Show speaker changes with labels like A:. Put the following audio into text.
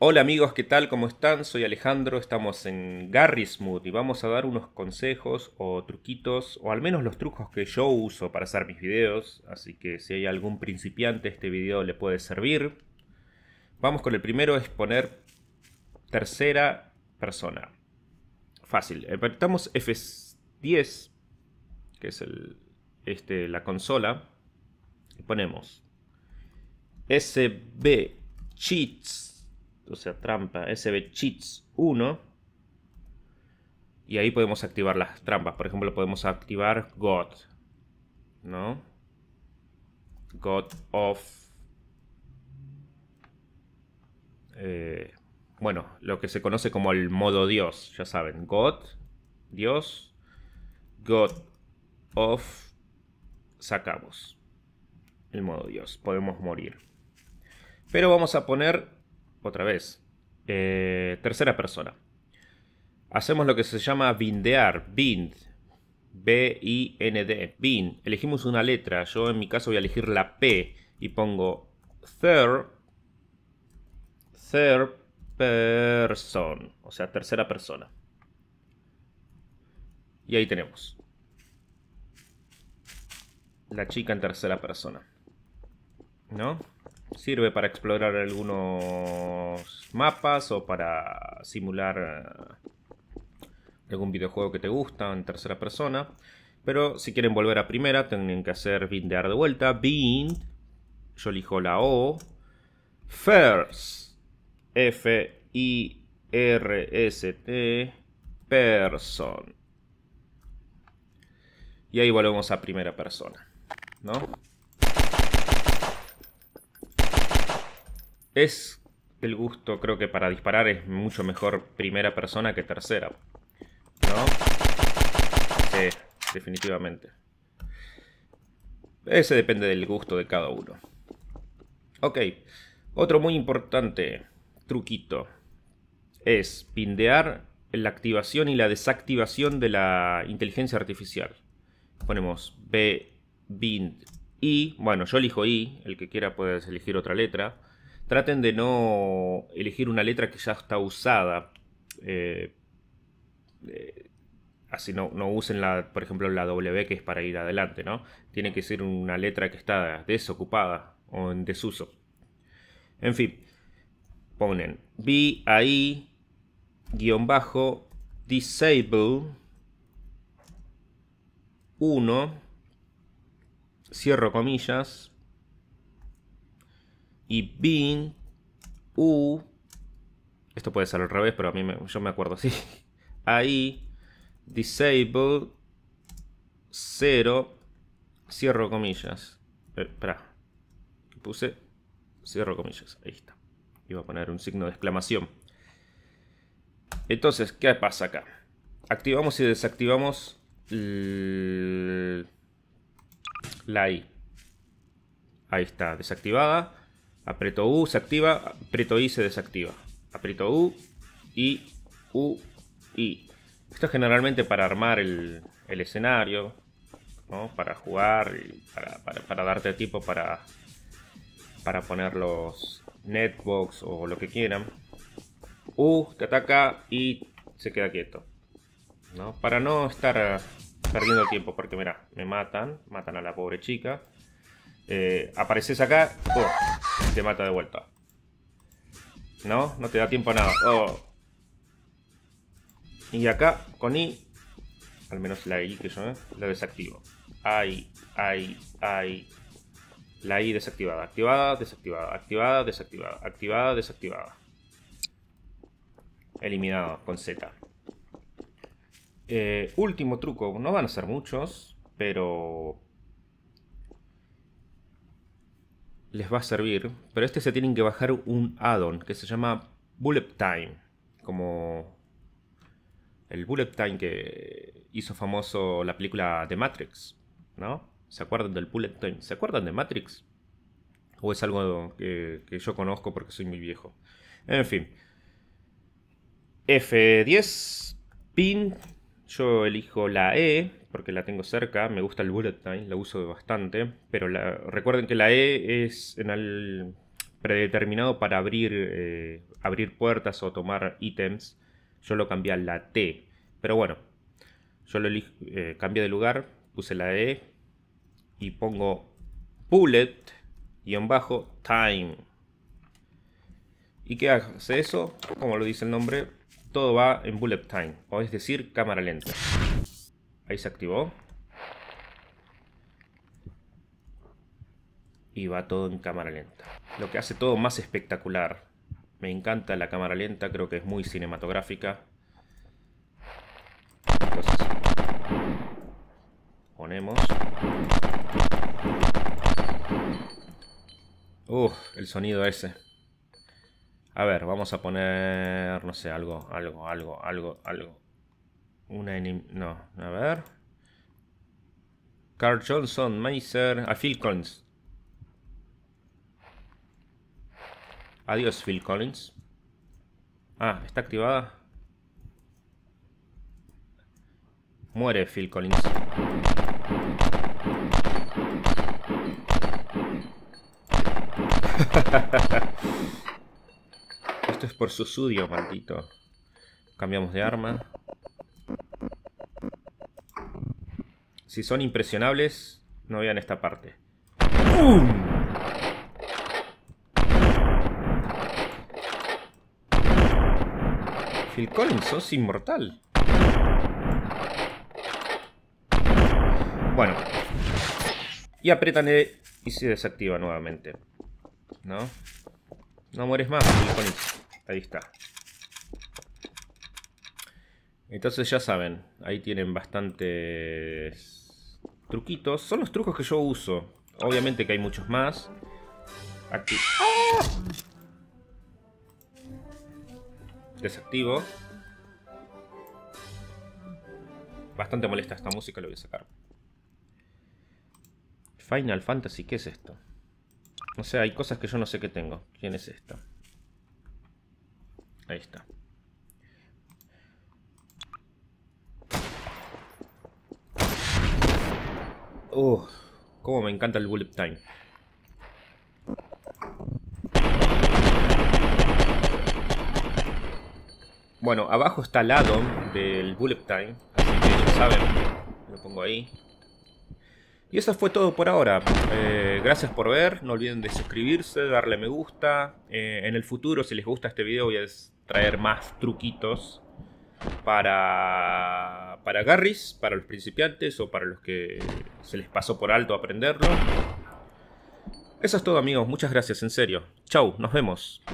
A: Hola amigos, ¿qué tal? ¿Cómo están? Soy Alejandro, estamos en Garrismood y vamos a dar unos consejos o truquitos, o al menos los trucos que yo uso para hacer mis videos, así que si hay algún principiante este video le puede servir. Vamos con el primero, es poner tercera persona. Fácil, eh, apretamos F10, que es el, este, la consola, y ponemos SB Cheats o sea, trampa, sb cheats 1. Y ahí podemos activar las trampas. Por ejemplo, podemos activar God, ¿no? God of... Eh, bueno, lo que se conoce como el modo Dios, ya saben. God, Dios, God of... Sacamos el modo Dios, podemos morir. Pero vamos a poner otra vez, eh, tercera persona. Hacemos lo que se llama bindear, bind, B-I-N-D, bind. Elegimos una letra, yo en mi caso voy a elegir la P y pongo third, third person, o sea, tercera persona. Y ahí tenemos. La chica en tercera persona. ¿No? Sirve para explorar algunos mapas o para simular eh, algún videojuego que te gusta en tercera persona. Pero si quieren volver a primera, tienen que hacer bindear de vuelta. Bind. Yo elijo la O. First. F-I-R-S-T. Person. Y ahí volvemos a primera persona. ¿No? Es el gusto, creo que para disparar es mucho mejor primera persona que tercera. ¿No? Sí, definitivamente. Ese depende del gusto de cada uno. Ok, otro muy importante truquito es pindear la activación y la desactivación de la inteligencia artificial. Ponemos B, bind, I. Bueno, yo elijo I, el que quiera puede elegir otra letra. Traten de no elegir una letra que ya está usada. Eh, eh, así no, no usen, la, por ejemplo, la W que es para ir adelante, ¿no? Tiene que ser una letra que está desocupada o en desuso. En fin, ponen bi guión bajo disable 1 cierro comillas y bin u. Esto puede ser al revés, pero a mí yo me acuerdo así. Ahí, disable 0, cierro comillas. espera, eh, puse, cierro comillas. Ahí está. Iba a poner un signo de exclamación. Entonces, ¿qué pasa acá? Activamos y desactivamos la I. Ahí está, desactivada. Aprieto U, se activa. Aprieto I, se desactiva. Aprieto U, I, U, I. Esto es generalmente para armar el, escenario, para jugar, para, para, darte tiempo para, para poner los netbox o lo que quieran. U te ataca y se queda quieto. Para no estar perdiendo tiempo, porque mira, me matan, matan a la pobre chica. Eh, apareces acá, te mata de vuelta. No, no te da tiempo a nada. Oh. Y acá, con I, al menos la I que yo ¿eh? la desactivo. Ahí, La I desactivada. Activada, desactivada. Activada, desactivada. Activada, desactivada. Eliminado con Z. Eh, último truco. No van a ser muchos, pero les va a servir, pero este se tienen que bajar un add-on que se llama Bullet Time, como el Bullet Time que hizo famoso la película de Matrix, ¿no? ¿Se acuerdan del Bullet Time? ¿Se acuerdan de Matrix? ¿O es algo que, que yo conozco porque soy muy viejo? En fin. F10, pin yo elijo la E, porque la tengo cerca, me gusta el bullet time, la uso bastante, pero recuerden que la E es en el predeterminado para abrir, eh, abrir puertas o tomar ítems. Yo lo cambié a la T, pero bueno, yo lo eh, cambié de lugar, puse la E y pongo bullet y en bajo time. ¿Y qué hace eso? Como lo dice el nombre, todo va en bullet time, o es decir, cámara lenta. Ahí se activó. Y va todo en cámara lenta. Lo que hace todo más espectacular. Me encanta la cámara lenta, creo que es muy cinematográfica. ponemos. Uf, el sonido ese. A ver, vamos a poner, no sé, algo, algo, algo, algo, algo. Una No, a ver. Carl Johnson, Meiser, a Phil Collins. Adiós, Phil Collins. Ah, está activada. Muere Phil Collins. es por susudio, maldito. Cambiamos de arma. Si son impresionables, no vean esta parte. ¡Bum! Phil Collins, sos inmortal. Bueno. Y apretan e y se desactiva nuevamente. ¿No? No mueres más, Phil Collins. Ahí está. Entonces ya saben, ahí tienen bastantes truquitos. Son los trucos que yo uso. Obviamente que hay muchos más. Aquí Desactivo. Bastante molesta esta música, lo voy a sacar. Final Fantasy, ¿qué es esto? O sea, hay cosas que yo no sé que tengo. ¿Quién es esto? Ahí está. Uh, cómo me encanta el bullet time. Bueno, abajo está el addon del bullet time, así que ya saben, lo pongo ahí. Y eso fue todo por ahora. Eh, gracias por ver, no olviden de suscribirse, darle me gusta. Eh, en el futuro, si les gusta este video, voy a traer más truquitos para, para Garris, para los principiantes o para los que se les pasó por alto aprenderlo. Eso es todo amigos, muchas gracias, en serio. Chau, nos vemos.